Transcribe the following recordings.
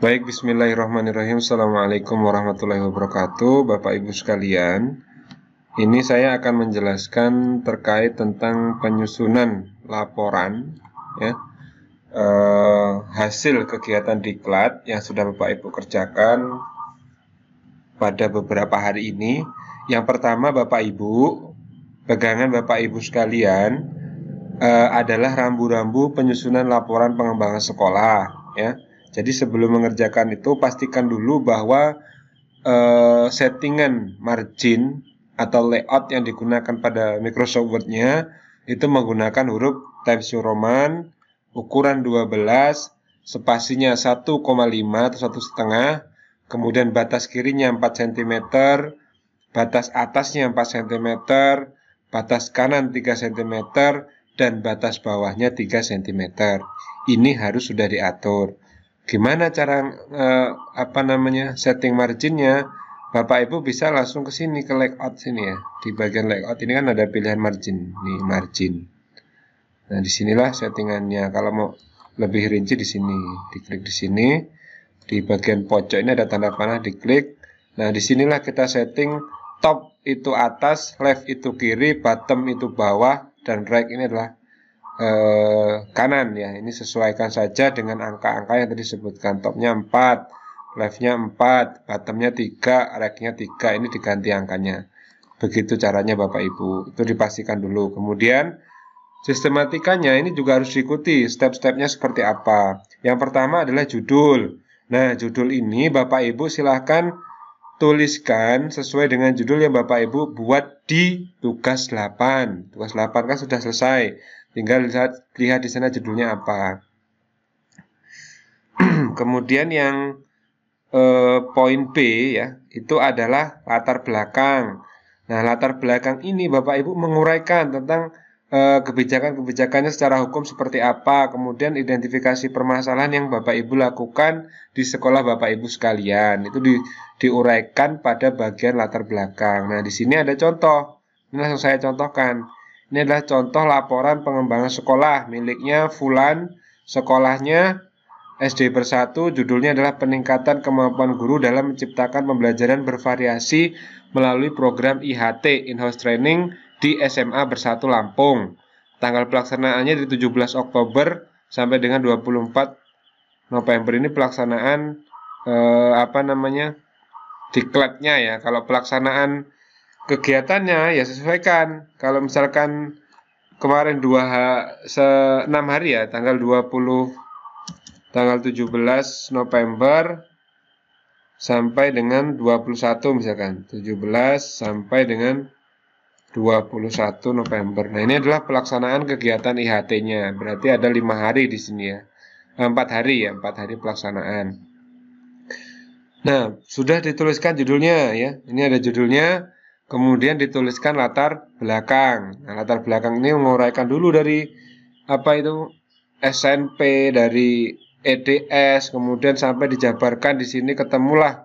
Baik, bismillahirrahmanirrahim. Assalamualaikum warahmatullahi wabarakatuh, Bapak Ibu sekalian. Ini saya akan menjelaskan terkait tentang penyusunan laporan ya. Eh, hasil kegiatan diklat yang sudah Bapak Ibu kerjakan pada beberapa hari ini. Yang pertama Bapak Ibu, pegangan Bapak Ibu sekalian eh, adalah rambu-rambu penyusunan laporan pengembangan sekolah ya jadi sebelum mengerjakan itu pastikan dulu bahwa uh, settingan margin atau layout yang digunakan pada Microsoft Word-nya itu menggunakan huruf Times New Roman, ukuran 12, spasinya 1,5 atau 1,5, kemudian batas kirinya 4 cm, batas atasnya 4 cm, batas kanan 3 cm, dan batas bawahnya 3 cm. Ini harus sudah diatur gimana cara uh, apa namanya setting marginnya Bapak Ibu bisa langsung ke sini ke layout sini ya di bagian layout ini kan ada pilihan margin nih margin nah disinilah settingannya kalau mau lebih rinci di sini diklik di sini di bagian pojok ini ada tanda panah diklik nah disinilah kita setting top itu atas left itu kiri bottom itu bawah dan right ini adalah Eh, kanan ya. Ini sesuaikan saja dengan angka-angka yang tadi sebutkan Topnya 4, leftnya 4, bottomnya 3, racknya 3. Ini diganti angkanya. Begitu caranya Bapak Ibu. Itu dipastikan dulu. Kemudian sistematikanya ini juga harus diikuti. Step-stepnya seperti apa. Yang pertama adalah judul. Nah, judul ini Bapak Ibu silahkan tuliskan sesuai dengan judul yang Bapak Ibu buat di tugas 8. Tugas 8 kan sudah selesai. Tinggal lihat, lihat di sana judulnya apa. Kemudian yang eh, poin B ya, itu adalah latar belakang. Nah, latar belakang ini Bapak Ibu menguraikan tentang eh, kebijakan-kebijakannya secara hukum seperti apa, kemudian identifikasi permasalahan yang Bapak Ibu lakukan di sekolah Bapak Ibu sekalian. Itu di, diuraikan pada bagian latar belakang. Nah, di sini ada contoh. Ini langsung saya contohkan. Ini adalah contoh laporan pengembangan sekolah miliknya Fulan, sekolahnya SD Bersatu, judulnya adalah peningkatan kemampuan guru dalam menciptakan pembelajaran bervariasi melalui program IHT, In-House Training, di SMA Bersatu Lampung. Tanggal pelaksanaannya dari 17 Oktober sampai dengan 24 November ini pelaksanaan eh, apa namanya diklatnya ya. Kalau pelaksanaan kegiatannya ya sesuaikan. Kalau misalkan kemarin dua ha, se, enam hari ya, tanggal 20 tanggal 17 November sampai dengan 21 misalkan 17 sampai dengan 21 November. Nah ini adalah pelaksanaan kegiatan IHT-nya. Berarti ada lima hari di sini ya, eh, empat hari ya, empat hari pelaksanaan. Nah sudah dituliskan judulnya ya. Ini ada judulnya Kemudian dituliskan latar belakang. Nah, latar belakang ini menguraikan dulu dari apa itu SNP dari EDS, kemudian sampai dijabarkan di sini ketemulah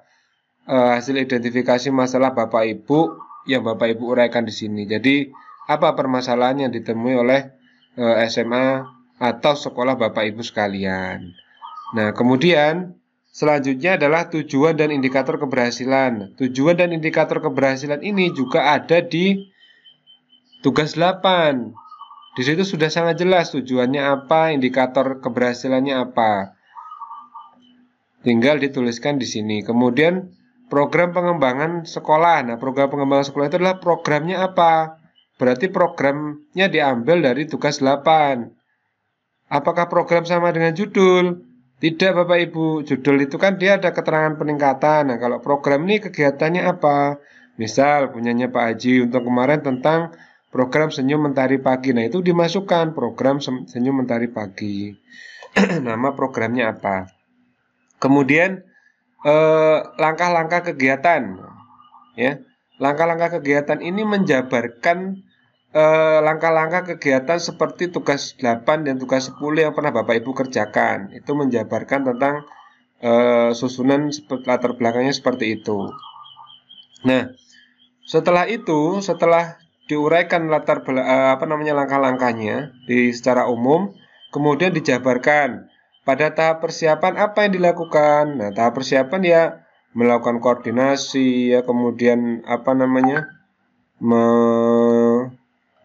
uh, hasil identifikasi masalah Bapak Ibu yang Bapak Ibu uraikan di sini. Jadi apa permasalahan yang ditemui oleh uh, eh, SMA atau sekolah Bapak Ibu sekalian. Nah, kemudian Selanjutnya adalah tujuan dan indikator keberhasilan. Tujuan dan indikator keberhasilan ini juga ada di tugas 8. Di situ sudah sangat jelas tujuannya apa, indikator keberhasilannya apa. Tinggal dituliskan di sini. Kemudian program pengembangan sekolah. Nah, program pengembangan sekolah itu adalah programnya apa? Berarti programnya diambil dari tugas 8. Apakah program sama dengan judul? Tidak Bapak Ibu, judul itu kan dia ada keterangan peningkatan. Nah, kalau program ini kegiatannya apa? Misal punyanya Pak Haji untuk kemarin tentang program Senyum Mentari Pagi. Nah, itu dimasukkan program Senyum Mentari Pagi. Nama programnya apa? Kemudian eh, langkah-langkah eh, kegiatan ya. Langkah-langkah kegiatan ini menjabarkan Eh, langkah-langkah kegiatan seperti tugas 8 dan tugas 10 yang pernah Bapak Ibu kerjakan. Itu menjabarkan tentang eh, susunan latar belakangnya seperti itu. Nah, setelah itu, setelah diuraikan latar belakang, eh, apa namanya langkah-langkahnya di secara umum, kemudian dijabarkan pada tahap persiapan apa yang dilakukan. Nah, tahap persiapan ya melakukan koordinasi ya kemudian apa namanya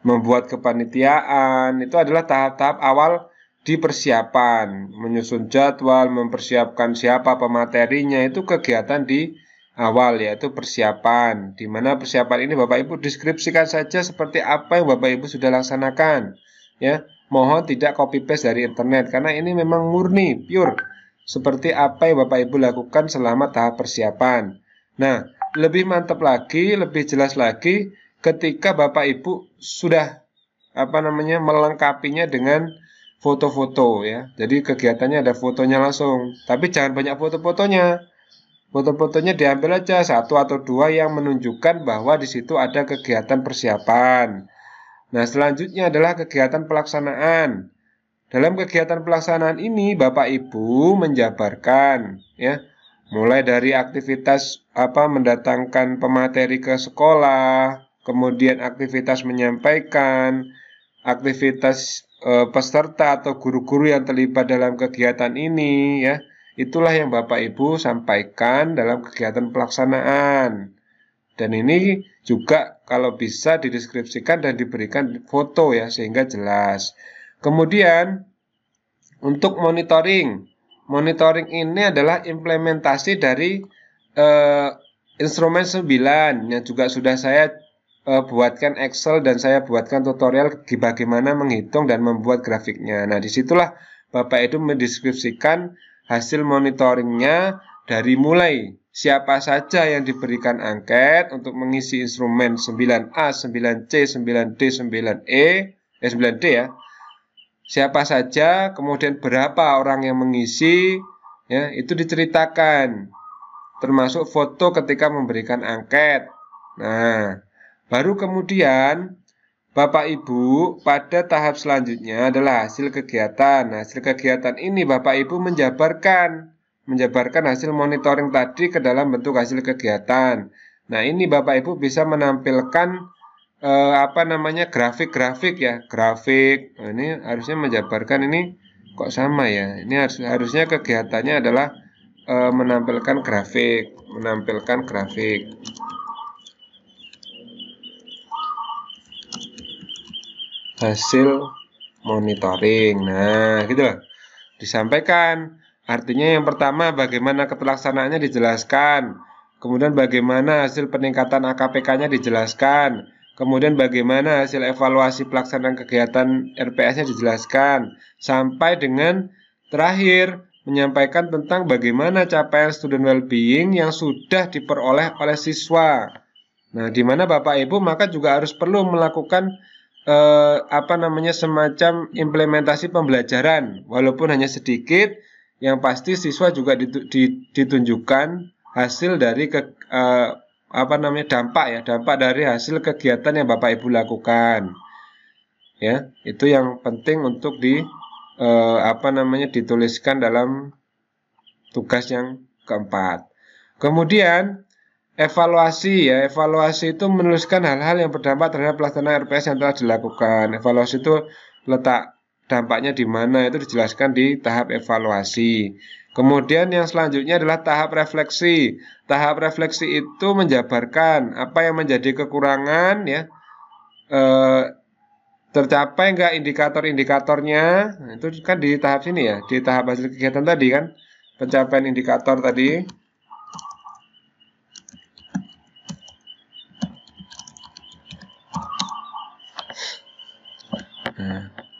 membuat kepanitiaan itu adalah tahap-tahap awal di persiapan, menyusun jadwal, mempersiapkan siapa pematerinya itu kegiatan di awal yaitu persiapan. Di mana persiapan ini Bapak Ibu deskripsikan saja seperti apa yang Bapak Ibu sudah laksanakan, ya. Mohon tidak copy paste dari internet karena ini memang murni pure seperti apa yang Bapak Ibu lakukan selama tahap persiapan. Nah, lebih mantap lagi, lebih jelas lagi ketika Bapak Ibu sudah apa namanya melengkapinya dengan foto-foto ya. Jadi kegiatannya ada fotonya langsung. Tapi jangan banyak foto-fotonya. Foto-fotonya diambil aja satu atau dua yang menunjukkan bahwa di situ ada kegiatan persiapan. Nah, selanjutnya adalah kegiatan pelaksanaan. Dalam kegiatan pelaksanaan ini Bapak Ibu menjabarkan ya, mulai dari aktivitas apa mendatangkan pemateri ke sekolah, kemudian aktivitas menyampaikan, aktivitas e, peserta atau guru-guru yang terlibat dalam kegiatan ini ya. Itulah yang Bapak Ibu sampaikan dalam kegiatan pelaksanaan. Dan ini juga kalau bisa dideskripsikan dan diberikan foto ya sehingga jelas. Kemudian untuk monitoring. Monitoring ini adalah implementasi dari eh, instrumen 9 yang juga sudah saya Eh, buatkan Excel dan saya buatkan tutorial di bagaimana menghitung dan membuat grafiknya. Nah, disitulah Bapak itu mendeskripsikan hasil monitoringnya dari mulai siapa saja yang diberikan angket untuk mengisi instrumen 9A, 9C, 9D, 9E, eh 9D ya. Siapa saja, kemudian berapa orang yang mengisi, ya itu diceritakan. Termasuk foto ketika memberikan angket. Nah, Baru kemudian Bapak Ibu pada tahap selanjutnya adalah hasil kegiatan. Hasil kegiatan ini Bapak Ibu menjabarkan, menjabarkan hasil monitoring tadi ke dalam bentuk hasil kegiatan. Nah, ini Bapak Ibu bisa menampilkan eh, apa namanya grafik-grafik ya, grafik. Nah, ini harusnya menjabarkan ini kok sama ya. Ini harus, harusnya kegiatannya adalah eh, menampilkan grafik, menampilkan grafik. hasil monitoring. Nah, gitu loh. Disampaikan. Artinya yang pertama bagaimana ketelaksanaannya dijelaskan. Kemudian bagaimana hasil peningkatan AKPK-nya dijelaskan. Kemudian bagaimana hasil evaluasi pelaksanaan kegiatan RPS-nya dijelaskan. Sampai dengan terakhir menyampaikan tentang bagaimana capaian student well-being yang sudah diperoleh oleh siswa. Nah, di mana Bapak Ibu maka juga harus perlu melakukan eh, apa namanya semacam implementasi pembelajaran walaupun hanya sedikit yang pasti siswa juga ditunjukkan hasil dari ke, eh, apa namanya dampak ya dampak dari hasil kegiatan yang bapak ibu lakukan ya itu yang penting untuk di eh, apa namanya dituliskan dalam tugas yang keempat kemudian Evaluasi ya, evaluasi itu menuliskan hal-hal yang berdampak terhadap pelaksanaan RPS yang telah dilakukan. Evaluasi itu letak dampaknya di mana itu dijelaskan di tahap evaluasi. Kemudian yang selanjutnya adalah tahap refleksi. Tahap refleksi itu menjabarkan apa yang menjadi kekurangan ya. E, tercapai enggak indikator-indikatornya? Nah, itu kan di tahap sini ya, di tahap hasil kegiatan tadi kan. Pencapaian indikator tadi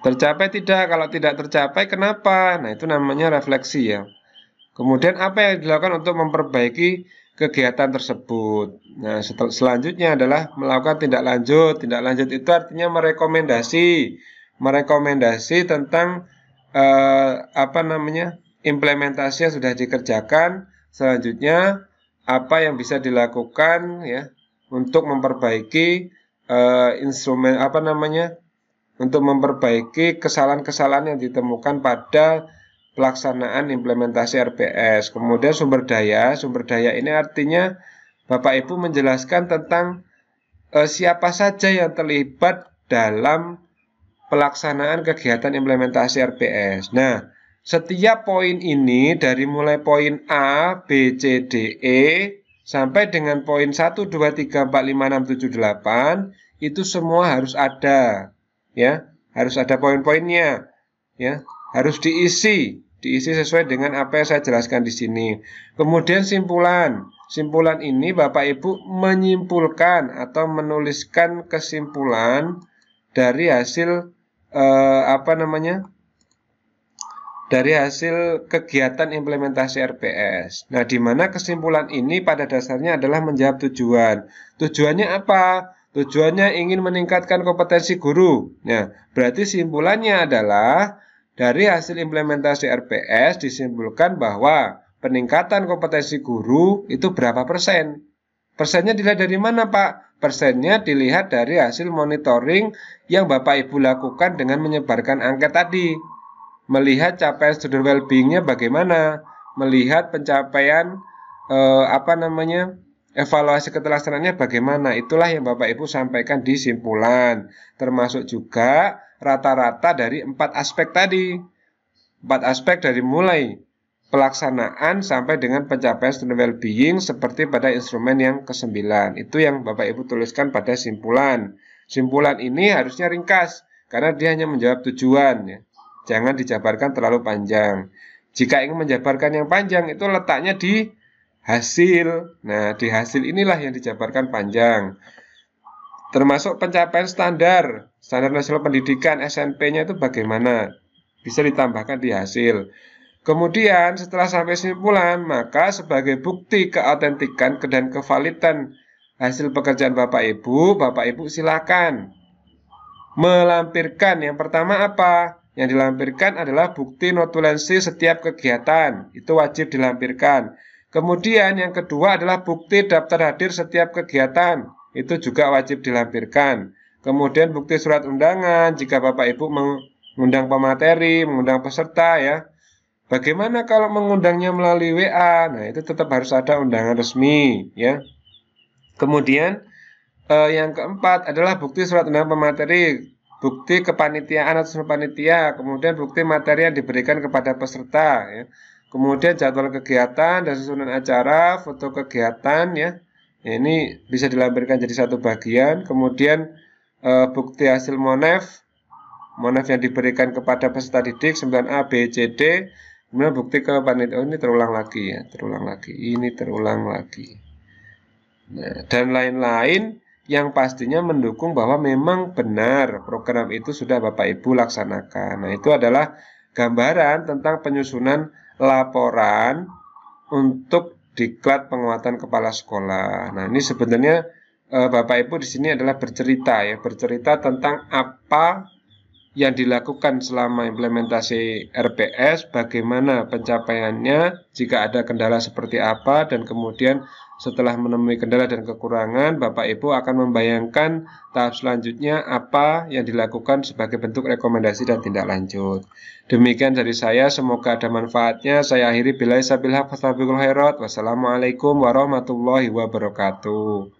Tercapai tidak? Kalau tidak tercapai, kenapa? Nah, itu namanya refleksi ya. Kemudian apa yang dilakukan untuk memperbaiki kegiatan tersebut? Nah, setel, selanjutnya adalah melakukan tindak lanjut. Tindak lanjut itu artinya merekomendasi, merekomendasi tentang eh, apa namanya implementasi yang sudah dikerjakan. Selanjutnya apa yang bisa dilakukan ya untuk memperbaiki eh, instrumen apa namanya untuk memperbaiki kesalahan-kesalahan yang ditemukan pada pelaksanaan implementasi RPS. Kemudian sumber daya, sumber daya ini artinya Bapak Ibu menjelaskan tentang eh, siapa saja yang terlibat dalam pelaksanaan kegiatan implementasi RPS. Nah, setiap poin ini dari mulai poin A, B, C, D, E sampai dengan poin 1 2 3 4 5 6 7 8 itu semua harus ada ya harus ada poin-poinnya ya harus diisi diisi sesuai dengan apa yang saya jelaskan di sini kemudian simpulan simpulan ini Bapak Ibu menyimpulkan atau menuliskan kesimpulan dari hasil eh, apa namanya dari hasil kegiatan implementasi RPS. Nah, di mana kesimpulan ini pada dasarnya adalah menjawab tujuan. Tujuannya apa? Tujuannya ingin meningkatkan kompetensi guru. Nah, berarti simpulannya adalah dari hasil implementasi RPS disimpulkan bahwa peningkatan kompetensi guru itu berapa persen? Persennya dilihat dari mana, Pak? Persennya dilihat dari hasil monitoring yang Bapak Ibu lakukan dengan menyebarkan angket tadi. Melihat capaian student well-beingnya bagaimana, melihat pencapaian eh, apa namanya? Evaluasi keteladarannya bagaimana? Itulah yang Bapak Ibu sampaikan di simpulan, termasuk juga rata-rata dari empat aspek tadi. Empat aspek dari mulai pelaksanaan sampai dengan pencapaian student well-being seperti pada instrumen yang kesembilan. Itu yang Bapak Ibu tuliskan pada simpulan. Simpulan ini harusnya ringkas karena dia hanya menjawab tujuan. Ya. Jangan dijabarkan terlalu panjang. Jika ingin menjabarkan yang panjang itu letaknya di hasil. Nah, di hasil inilah yang dijabarkan panjang. Termasuk pencapaian standar, standar nasional pendidikan snp nya itu bagaimana? Bisa ditambahkan di hasil. Kemudian setelah sampai simpulan, maka sebagai bukti keautentikan dan kevalitan hasil pekerjaan Bapak Ibu, Bapak Ibu silakan melampirkan. Yang pertama apa? Yang dilampirkan adalah bukti notulensi setiap kegiatan. Itu wajib dilampirkan. Kemudian yang kedua adalah bukti daftar hadir setiap kegiatan. Itu juga wajib dilampirkan. Kemudian bukti surat undangan jika Bapak Ibu mengundang pemateri, mengundang peserta ya. Bagaimana kalau mengundangnya melalui WA? Nah, itu tetap harus ada undangan resmi ya. Kemudian eh, yang keempat adalah bukti surat undangan pemateri bukti kepanitiaan atau panitia, kemudian bukti materi yang diberikan kepada peserta. Ya. Kemudian jadwal kegiatan dan susunan acara, foto kegiatan ya. Nah, ini bisa dilampirkan jadi satu bagian. Kemudian e, bukti hasil monef, monef yang diberikan kepada peserta didik 9A, B, C, D. Kemudian bukti ke panitia. Oh, ini terulang lagi ya, terulang lagi. Ini terulang lagi. Nah, dan lain-lain yang pastinya mendukung bahwa memang benar program itu sudah Bapak Ibu laksanakan. Nah, itu adalah gambaran tentang penyusunan laporan untuk diklat penguatan kepala sekolah. Nah, ini sebenarnya eh, Bapak Ibu di sini adalah bercerita ya, bercerita tentang apa yang dilakukan selama implementasi RPS, bagaimana pencapaiannya, jika ada kendala seperti apa, dan kemudian setelah menemui kendala dan kekurangan, Bapak Ibu akan membayangkan tahap selanjutnya apa yang dilakukan sebagai bentuk rekomendasi dan tindak lanjut. Demikian dari saya, semoga ada manfaatnya. Saya akhiri bila sabilhaq, Wassalamualaikum warahmatullahi wabarakatuh.